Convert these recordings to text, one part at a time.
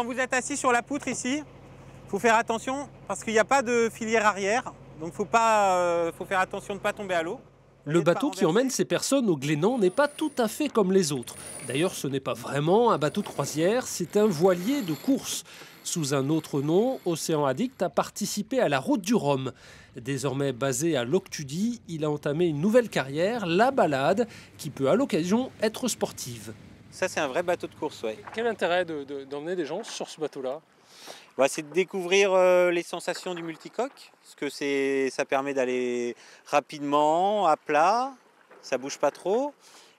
quand vous êtes assis sur la poutre ici, il faut faire attention parce qu'il n'y a pas de filière arrière. Donc faut euh, faut faire attention de ne pas tomber à l'eau. Le bateau qui emmène ces personnes au Glénan n'est pas tout à fait comme les autres. D'ailleurs, ce n'est pas vraiment un bateau de croisière, c'est un voilier de course. Sous un autre nom, Océan Addict a participé à la Route du Rhum. Désormais basé à Loctudie, il a entamé une nouvelle carrière, la balade, qui peut à l'occasion être sportive. Ça, c'est un vrai bateau de course, Quel intérêt d'emmener des gens sur ce bateau-là bah, c'est de découvrir euh, les sensations du multicoque, Ce que c'est, ça permet d'aller rapidement, à plat, ça bouge pas trop.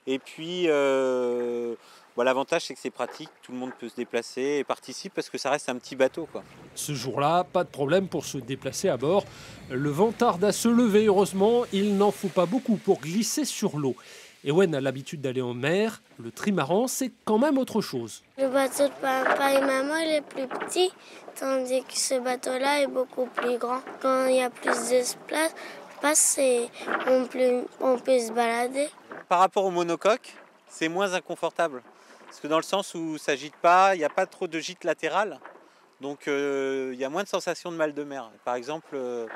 Et puis, euh, bah, l'avantage, c'est que c'est pratique, tout le monde peut se déplacer et participe, parce que ça reste un petit bateau. Ce jour-là, pas de problème pour se déplacer à bord. Le vent tarde à se lever, heureusement, il n'en faut pas beaucoup pour glisser sur l'eau. Ewen a l'habitude d'aller en mer, le trimaran, c'est quand même autre chose. Le bateau de papa et maman, il est plus petit, tandis que ce bateau-là est beaucoup plus grand. Quand il y a plus d'espace, on peut, on peut se balader. Par rapport au monocoque, c'est moins inconfortable. Parce que dans le sens où ça gîte pas, il n'y a pas trop de gîte latéral. Donc euh, il y a moins de sensation de mal de mer. Par exemple, euh,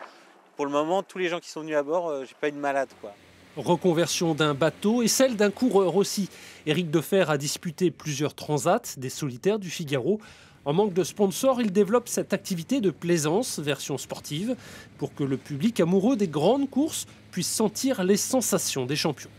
pour le moment, tous les gens qui sont venus à bord, je euh, j'ai pas eu malade. Quoi reconversion d'un bateau et celle d'un coureur aussi. Éric Defer a disputé plusieurs transats des solitaires du Figaro. En manque de sponsors, il développe cette activité de plaisance, version sportive, pour que le public amoureux des grandes courses puisse sentir les sensations des champions.